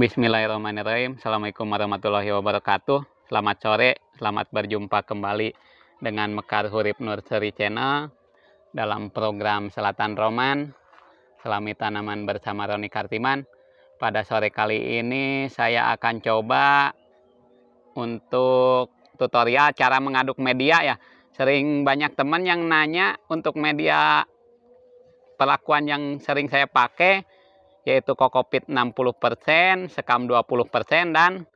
Bismillahirrahmanirrahim. Assalamualaikum warahmatullahi wabarakatuh. Selamat sore, selamat berjumpa kembali dengan Mekar Hurip Nursery Channel dalam program Selatan Roman Selami Tanaman bersama Roni Kartiman. Pada sore kali ini saya akan coba untuk tutorial cara mengaduk media ya. Sering banyak teman yang nanya untuk media perlakuan yang sering saya pakai yaitu kokopit 60%, sekam 20% dan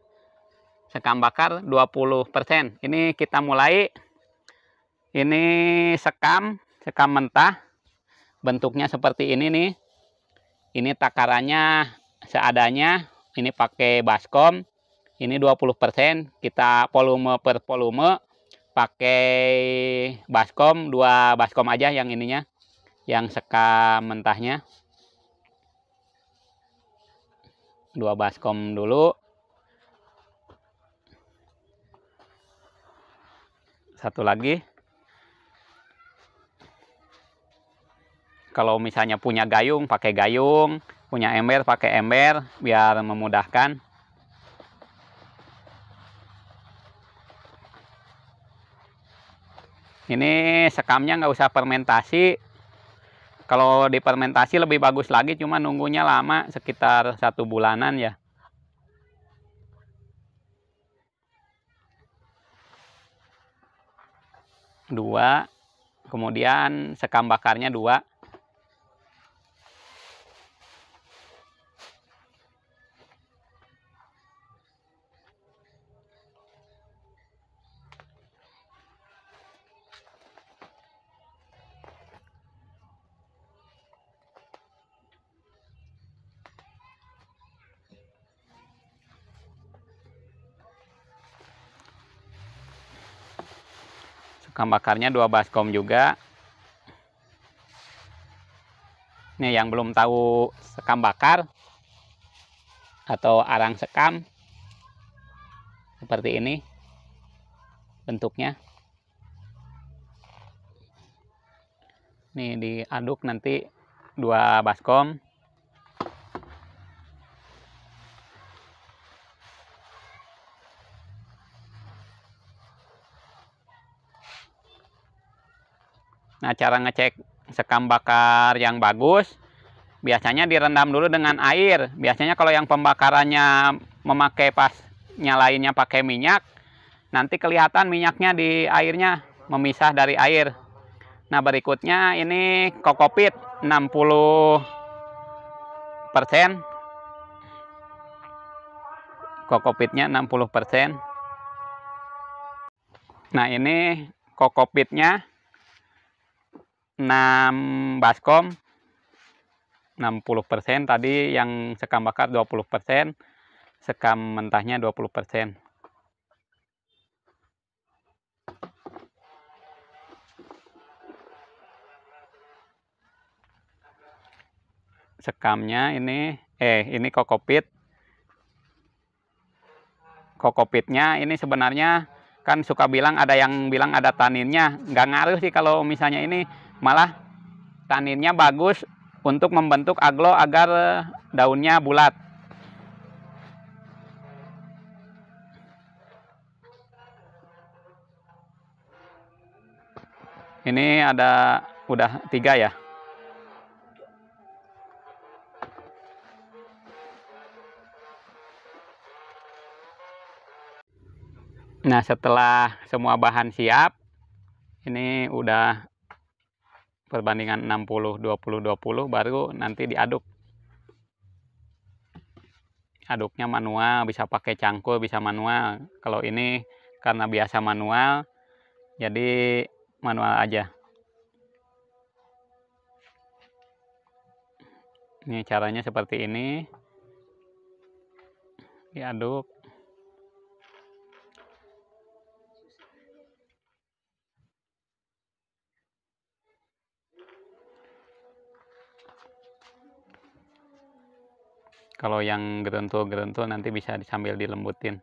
sekam bakar 20%. Ini kita mulai. Ini sekam, sekam mentah. Bentuknya seperti ini nih. Ini takarannya seadanya. Ini pakai baskom. Ini 20%, kita volume per volume pakai baskom, dua baskom aja yang ininya. Yang sekam mentahnya. dua baskom dulu satu lagi kalau misalnya punya gayung pakai gayung punya ember pakai ember biar memudahkan ini sekamnya nggak usah fermentasi kalau dipermentasi lebih bagus lagi cuma nunggunya lama sekitar satu bulanan ya dua kemudian sekam bakarnya dua Kang bakarnya dua baskom juga. ini yang belum tahu sekam bakar atau arang sekam seperti ini bentuknya. ini diaduk nanti dua baskom. Nah, cara ngecek sekam bakar yang bagus biasanya direndam dulu dengan air. Biasanya kalau yang pembakarannya memakai pas nyalainnya pakai minyak, nanti kelihatan minyaknya di airnya memisah dari air. Nah, berikutnya ini kokopit 60 persen. Kokopitnya 60 persen. Nah, ini kokopitnya 6 baskom 60% tadi yang sekam bakar 20% sekam mentahnya 20% sekamnya ini eh ini kokopit kokopitnya ini sebenarnya kan suka bilang ada yang bilang ada taninnya nggak ngaruh sih kalau misalnya ini malah taninnya bagus untuk membentuk aglo agar daunnya bulat ini ada udah tiga ya nah setelah semua bahan siap ini udah perbandingan 60 20 20 baru nanti diaduk aduknya manual bisa pakai cangkul bisa manual kalau ini karena biasa manual jadi manual aja ini caranya seperti ini diaduk kalau yang gerentul-gerentul nanti bisa sambil dilembutin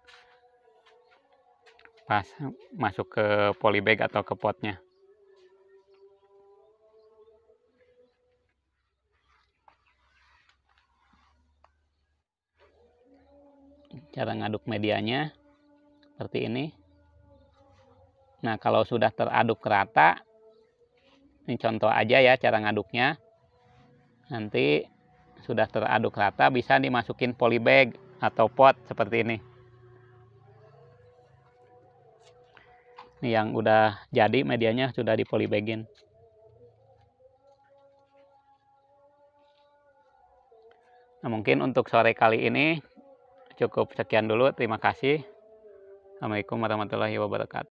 pas masuk ke polybag atau ke potnya cara ngaduk medianya seperti ini nah kalau sudah teraduk rata ini contoh aja ya cara ngaduknya nanti sudah teraduk rata bisa dimasukin polybag atau pot seperti ini. Ini yang udah jadi medianya sudah di polybagin. Nah, mungkin untuk sore kali ini cukup sekian dulu. Terima kasih. Assalamualaikum warahmatullahi wabarakatuh.